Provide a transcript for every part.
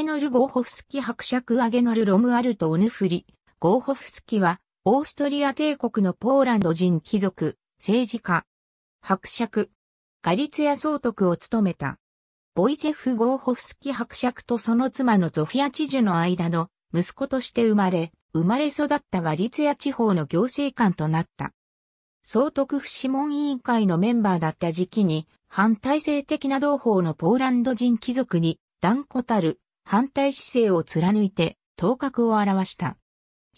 エノル・ゴーホフスキ伯爵アゲノル・ロムアルト・オヌフリ、ゴーホフスキは、オーストリア帝国のポーランド人貴族、政治家、伯爵、ガリツヤ総督を務めた。ボイチェフ・ゴーホフスキ伯爵とその妻のゾフィア知事の間の息子として生まれ、生まれ育ったガリツヤ地方の行政官となった。総督府諮問委員会のメンバーだった時期に、反体制的な同胞のポーランド人貴族に、断固たる反対姿勢を貫いて頭角を表した。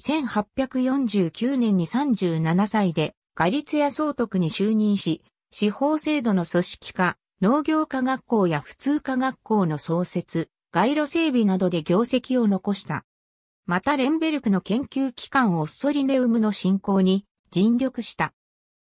1849年に37歳で、ガリツヤ総督に就任し、司法制度の組織化、農業科学校や普通科学校の創設、街路整備などで業績を残した。またレンベルクの研究機関オッソリネウムの振興に尽力した。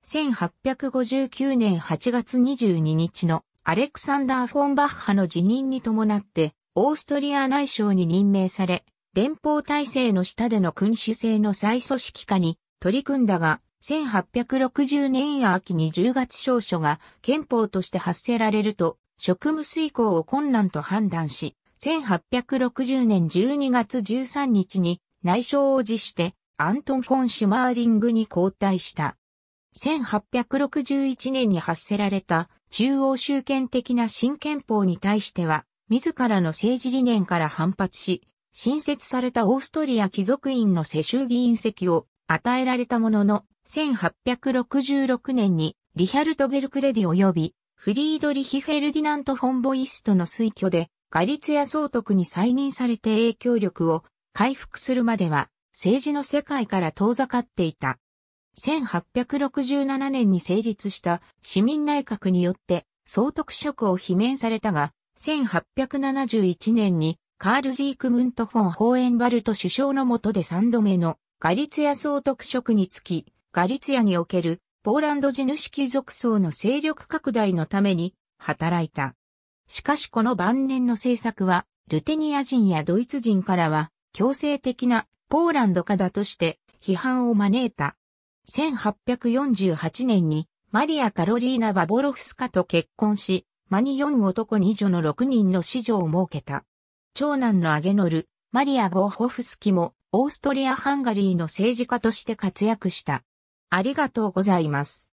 1859年8月22日のアレクサンダー・フォンバッハの辞任に伴ってオーストリア内省に任命され、連邦体制の下での君主制の再組織化に取り組んだが、1860年秋に10月少書が憲法として発せられると、職務遂行を困難と判断し、1860年12月13日に内相を辞してアントン・フォン・シュマーリングに交代した。1861年に発せられた中央集権的な新憲法に対しては、自らの政治理念から反発し、新設されたオーストリア貴族院の世襲議員席を与えられたものの、1866年にリヒャルト・ベルクレディ及びフリードリヒ・フェルディナント・フォンボイストの推挙でガリツヤ総督に再任されて影響力を回復するまでは政治の世界から遠ざかっていた。1867年に成立した市民内閣によって総督職を罷免されたが、1871年にカール・ジークムント・フォン・ホーエンバルト首相の下で3度目のガリツヤ総督職につき、ガリツヤにおけるポーランド地主貴族層の勢力拡大のために働いた。しかしこの晩年の政策は、ルテニア人やドイツ人からは強制的なポーランド化だとして批判を招いた。1848年にマリア・カロリーナ・バボロフスカと結婚し、マニ4男2女の6人の子女を設けた。長男のアゲノル、マリア・ゴーホフスキも、オーストリア・ハンガリーの政治家として活躍した。ありがとうございます。